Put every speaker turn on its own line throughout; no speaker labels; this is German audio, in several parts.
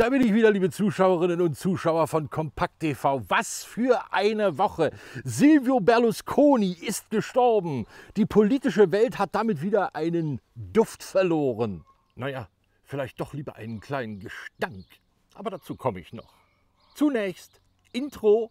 Da bin ich wieder, liebe Zuschauerinnen und Zuschauer von Kompakt TV. Was für eine Woche! Silvio Berlusconi ist gestorben. Die politische Welt hat damit wieder einen Duft verloren. Naja, vielleicht doch lieber einen kleinen Gestank. Aber dazu komme ich noch. Zunächst Intro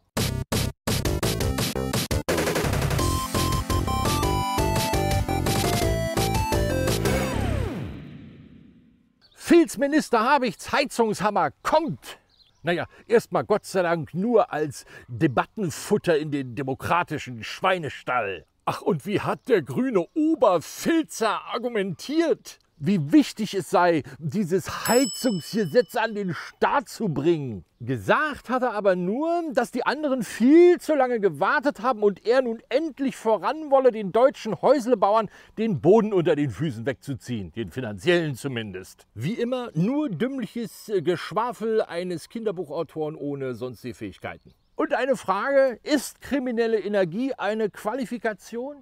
Justizminister Habichts Heizungshammer kommt. Naja, erstmal Gott sei Dank nur als Debattenfutter in den demokratischen Schweinestall. Ach, und wie hat der grüne Oberfilzer argumentiert, wie wichtig es sei, dieses Heizungsgesetz an den Start zu bringen. Gesagt hat er aber nur, dass die anderen viel zu lange gewartet haben und er nun endlich voran wolle, den deutschen Häuslebauern den Boden unter den Füßen wegzuziehen, den finanziellen zumindest. Wie immer nur dümmliches äh, Geschwafel eines Kinderbuchautoren ohne sonstige Fähigkeiten. Und eine Frage, ist kriminelle Energie eine Qualifikation?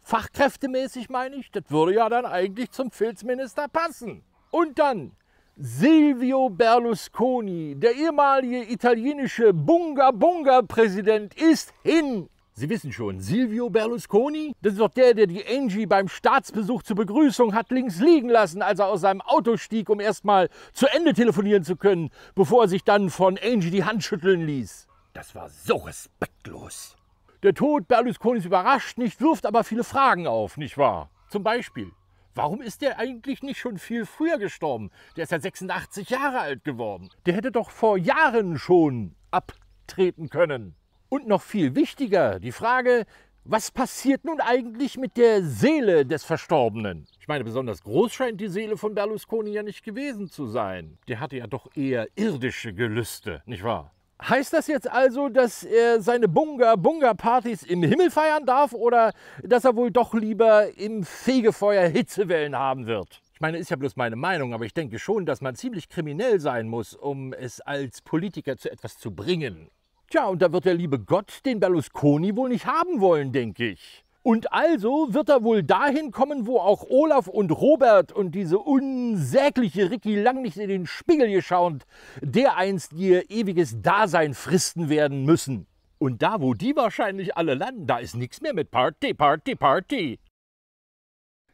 Fachkräftemäßig meine ich, das würde ja dann eigentlich zum Filzminister passen. Und dann Silvio Berlusconi, der ehemalige italienische Bunga-Bunga-Präsident, ist hin. Sie wissen schon, Silvio Berlusconi? Das ist doch der, der die Angie beim Staatsbesuch zur Begrüßung hat links liegen lassen, als er aus seinem Auto stieg, um erstmal zu Ende telefonieren zu können, bevor er sich dann von Angie die Hand schütteln ließ. Das war so respektlos. Der Tod Berlusconis überrascht nicht, wirft aber viele Fragen auf, nicht wahr? Zum Beispiel, warum ist der eigentlich nicht schon viel früher gestorben? Der ist ja 86 Jahre alt geworden. Der hätte doch vor Jahren schon abtreten können. Und noch viel wichtiger, die Frage, was passiert nun eigentlich mit der Seele des Verstorbenen? Ich meine, besonders groß scheint die Seele von Berlusconi ja nicht gewesen zu sein. Der hatte ja doch eher irdische Gelüste, nicht wahr? Heißt das jetzt also, dass er seine Bunga-Bunga-Partys im Himmel feiern darf oder dass er wohl doch lieber im Fegefeuer Hitzewellen haben wird? Ich meine, ist ja bloß meine Meinung, aber ich denke schon, dass man ziemlich kriminell sein muss, um es als Politiker zu etwas zu bringen. Tja, und da wird der liebe Gott den Berlusconi wohl nicht haben wollen, denke ich. Und also wird er wohl dahin kommen, wo auch Olaf und Robert und diese unsägliche Ricky lang nicht in den Spiegel geschaunt, dereinst ihr ewiges Dasein fristen werden müssen. Und da, wo die wahrscheinlich alle landen, da ist nichts mehr mit Party, Party, Party.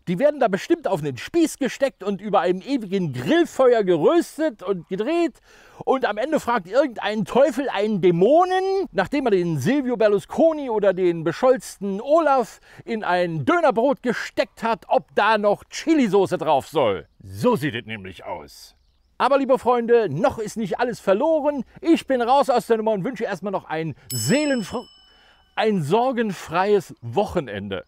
Die werden da bestimmt auf einen Spieß gesteckt und über einem ewigen Grillfeuer geröstet und gedreht. Und am Ende fragt irgendein Teufel einen Dämonen, nachdem er den Silvio Berlusconi oder den bescholzten Olaf in ein Dönerbrot gesteckt hat, ob da noch Chilisauce drauf soll. So sieht es nämlich aus. Aber liebe Freunde, noch ist nicht alles verloren. Ich bin raus aus der Nummer und wünsche erstmal noch ein, seelenfr ein sorgenfreies Wochenende.